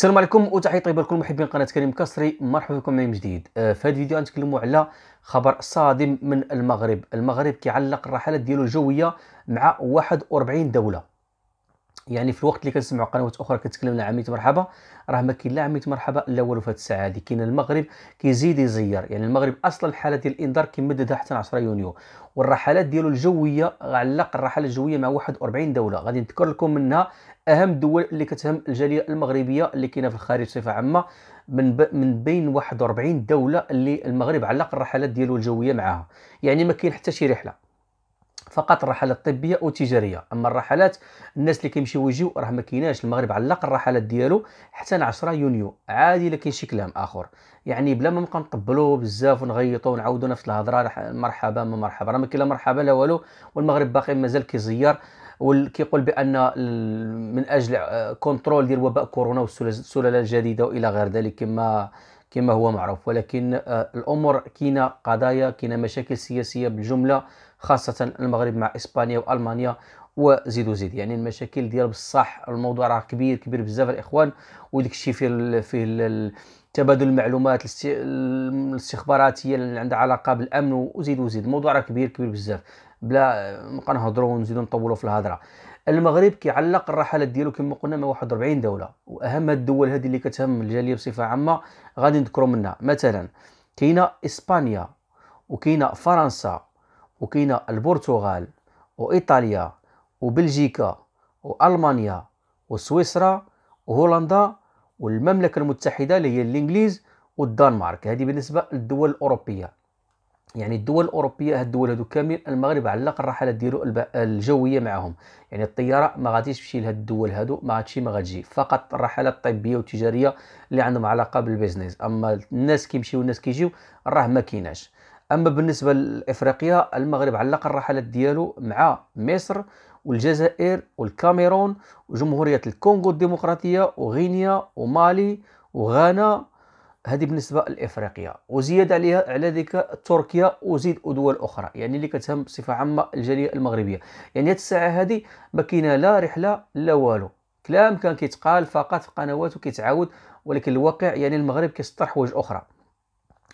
السلام عليكم وتحيه طيبه لكل محبين قناه كريم كسري مرحبا بكم معي من جديد آه، في هذا الفيديو غنتكلموا على خبر صادم من المغرب المغرب كيعلق الرحلات ديالو الجويه مع 41 دوله يعني في الوقت اللي كنسمعوا قنوات اخرى كتكلم على عميت مرحبا راه ما كاين لا عميت مرحبا لا والو في الساعه هذه كاين المغرب كيزيد يزير يعني المغرب اصلا الحاله ديال الانذار كيمددها حتى 10 يونيو والرحلات ديالو الجويه علق الرحله الجويه مع 41 دوله غادي نذكر لكم منها اهم الدول اللي كتهم الجاليه المغربيه اللي كاينه في الخارج بصفه عامه من ب... من بين 41 دوله اللي المغرب علق الرحلات ديالو الجويه معها يعني ما كاين حتى شي رحله فقط الرحلات الطبيه والتجاريه اما الرحلات الناس اللي كيمشيو ويجيو راه ما كايناش المغرب علق الرحلات ديالو حتى 10 يونيو عادي الا كاين شي كلام اخر يعني بلا ما نبقى نطبلوا بزاف ونغيطو ونعاودو نفس الهضره مرحبا ما مرحبا راه ما كاين لا مرحبا لا والو والمغرب باقي مازال كيزير وكيقول بان من اجل كونترول آه، ديال وباء كورونا والسلاله الجديده والى غير ذلك كما كما هو معروف ولكن آه، الأمور كاينه قضايا كاينه مشاكل سياسية بالجملة خاصة المغرب مع إسبانيا وألمانيا وزيد وزيد يعني المشاكل ديال بصح الموضوع راه كبير كبير بزاف الاخوان وداك الشيء فيه فيه تبادل المعلومات الاستخباراتيه اللي عندها علاقه بالامن وزيد وزيد الموضوع راه كبير كبير بزاف بلا نبقى نهضروا ونزيدوا نطولوا في الهضره المغرب كيعلق الرحلات ديالو كما قلنا مع 41 دوله واهم الدول هذه اللي كتهم الجاليه بصفه عامه غادي نذكروا منها مثلا كاينه اسبانيا وكاينه فرنسا وكاينه البرتغال وايطاليا وبلجيكا والمانيا وسويسرا وهولندا والمملكه المتحده اللي هي الانجليز والدنمارك هذه بالنسبه للدول الاوروبيه يعني الدول الاوروبيه هاد الدول هادو كاملين المغرب علق الرحلات ديالو الجويه معاهم يعني الطياره ما غاديش تمشي لهاد الدول هادو ما غاتمشي ما غاتجي فقط الرحلات الطبيه والتجاريه اللي عندهم علاقه بالبيزنس اما الناس كيمشيو والناس كيجيو راه ما كيناش اما بالنسبه لافريقيا المغرب علق الرحلات ديالو مع مصر والجزائر والكاميرون وجمهورية الكونغو الديمقراطية وغينيا ومالي وغانا هذه بالنسبة لإفريقيا وزيادة عليها على ذلك تركيا وزيد ودول أخرى يعني اللي كتهم بصفة عامة الجالية المغربية يعني الساعة هذه ما لا رحلة لا والو كلام كان كيتقال فقط في قنوات وكيتعاود ولكن الواقع يعني المغرب كيسطر وجه أخرى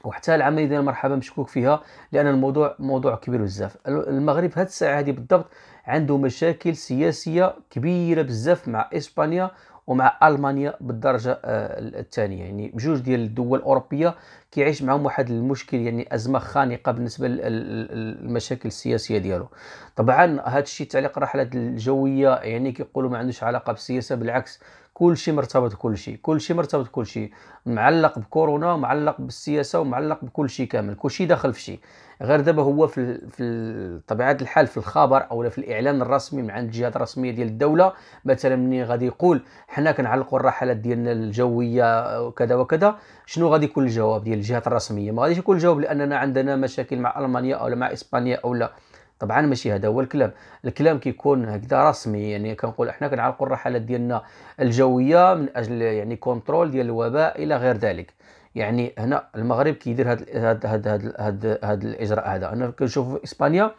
وحتى العمليه ديال المرحبا مشكوك فيها لان الموضوع موضوع كبير بزاف المغرب هاد الساعه هادي بالضبط عنده مشاكل سياسيه كبيره بزاف مع اسبانيا ومع المانيا بالدرجه آه، الثانيه يعني بجوج ديال الدول الاوروبيه كيعيش معهم واحد المشكل يعني ازمه خانقه بالنسبه للمشاكل السياسيه ديالو طبعا هذا الشيء تعليق الرحلات الجويه يعني كيقولوا ما عندوش علاقه بالسياسه بالعكس كل شيء مرتبط بكل شيء كل شيء مرتبط بكل شيء معلق بكورونا ومعلق بالسياسه ومعلق بكل شيء كامل كل شيء داخل في شيء غير دابا هو في في طبيعه الحال في الخبر او في الاعلان الرسمي من عند الجهات الرسميه ديال الدوله مثلا مني غادي يقول حنا كنعلقوا الرحلات ديالنا الجويه آه، كذا وكذا شنو غادي يكون الجواب ديال الجهات الرسميه ما غاديش يكون الجواب لاننا عندنا مشاكل مع المانيا او مع اسبانيا او لا طبعا ماشي هذا هو الكلام الكلام كيكون هكذا رسمي يعني كنقول احنا كنعلقوا الرحلات ديالنا الجويه من اجل يعني كونترول ديال الوباء الى غير ذلك يعني هنا المغرب كيدير هاد هاد هاد هاد, هاد الاجراء هذا انا كنشوف اسبانيا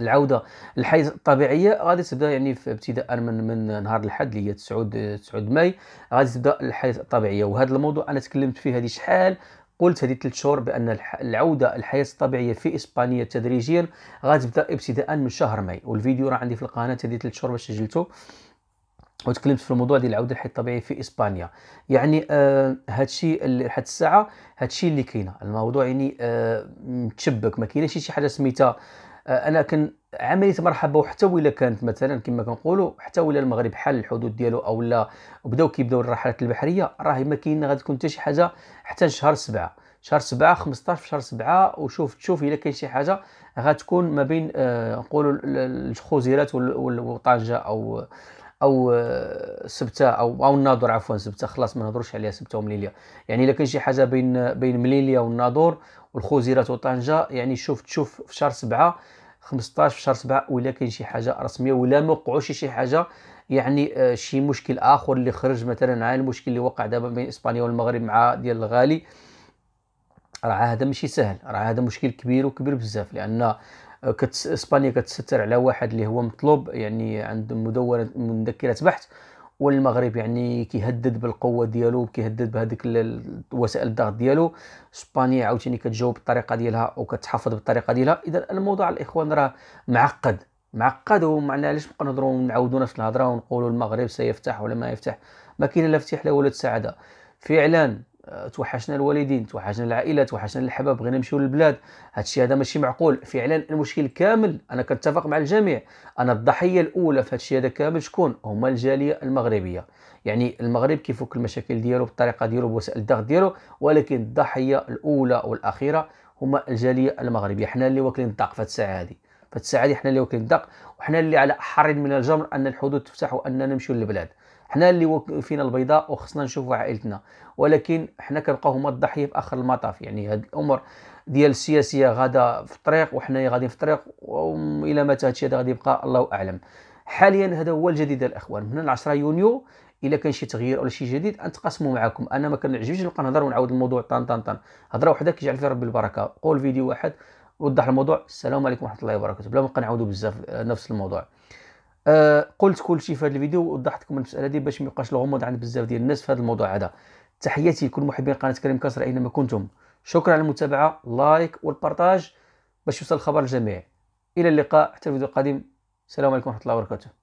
العوده للحيز الطبيعيه غادي تبدا يعني في ابتداء من من نهار الاحد اللي هي 9 9 ماي غادي تبدا الحيز الطبيعيه وهذا الموضوع انا تكلمت فيه هذه شحال قلت هذه ثلاث شهور بان العوده الحياه الطبيعيه في اسبانيا تدريجيا غتبدا ابتداء من شهر ماي والفيديو راه عندي في القناه هذه ثلاث شهور باش سجلته وتكلمت في الموضوع ديال العوده الحياه الطبيعيه في اسبانيا يعني آه هادشي لحد الساعه هادشي اللي كاينه الموضوع يعني آه متشبك ما كاينش شي حاجه سميتها آه، انا كان عمليه مرحبا وحتى ولا كانت مثلا كما كنقولوا حتى ولا المغرب حل الحدود ديالو او لا بداو كيبداو الرحلات البحريه راه ما كاين غادي تكون حتى شي حاجه حتى شهر سبعة شهر سبعة 15 في شهر سبعة وشوف تشوف الا كاين شي حاجه غتكون ما بين آه، نقولوا الخوزيرات وطنجه او او آه، سبته او او الناظور عفوا سبته خلاص ما نهضروش عليها سبته ومليليه يعني الا كان شي حاجه بين بين مليليه والناظور والخوزيرات وطنجه يعني شوف تشوف في شهر سبعه 15 في شهر سبعة ولا كاين شي حاجه رسميه ولا ما وقعوش شي حاجه يعني آه، شي مشكل اخر اللي خرج مثلا عن المشكل اللي وقع دابا بين اسبانيا والمغرب مع ديال الغالي راه هذا ماشي سهل راه هذا مشكل كبير وكبير بزاف لان كتس... اسبانيا كتستر على واحد اللي هو مطلوب يعني عنده مدونه مذكره بحث والمغرب يعني كيهدد بالقوه ديالو كيهدد بهذيك وسائل الضغط ديالو اسبانيا عاوتاني كتجاوب بالطريقه ديالها وكتحافظ بالطريقه ديالها اذا الموضوع الاخوان راه معقد معقد علاش نبقى نهضروا ونعاودوا نفس الهضره ونقولوا المغرب سيفتح ولا ما يفتح ما كاين لا فتح لا ولا سعاده فعلا توحشنا الوالدين توحشنا العائله توحشنا الحباب بغينا نمشيو للبلاد هادشي هذا ماشي معقول فعلا المشكل كامل انا كنتفق مع الجميع انا الضحيه الاولى في هادشي هذا كامل شكون هما الجاليه المغربيه يعني المغرب كيفك المشاكل ديالو بالطريقه ديالو بوسائل الضغط ديالو ولكن الضحيه الاولى والاخيره هما الجاليه المغربيه حنا اللي واكلين الضغط في الساعه هذه في الساعه هذه حنا اللي واكلين الضغط وحنا اللي على حر من الجمر ان الحدود تفتح واننا نمشيو للبلاد حنا اللي فينا البيضاء وخصنا نشوفوا عائلتنا ولكن حنا كنبقاو هما الضحيه في اخر المطاف يعني هاد الامور ديال السياسيه غادا في الطريق وحنايا غاديين في الطريق والى متى هادشي هذا غادي يبقى الله اعلم حاليا هذا هو الجديد الاخوان من 10 يونيو الا كان شي تغيير ولا شي جديد نتقاسموا معكم انا ما كنعجبش نبقى نهضر ونعاود الموضوع طن طن طن هضره وحده كيجعل فيها ربي البركه قول فيديو واحد وضح الموضوع السلام عليكم ورحمه الله وبركاته بلا ما نبقى نعاودوا بزاف آه، نفس الموضوع آه قلت كل شيء في هذا الفيديو ووضحت لكم المساله دي باش ما يبقاش الغموض عند بزاف ديال الناس في هذا الموضوع هذا تحياتي لكل محبين قناه كريم كسر اينما كنتم شكرا على المتابعه لايك والبارطاج باش يوصل الخبر للجميع الى اللقاء حتى الفيديو القادم السلام عليكم ورحمه الله وبركاته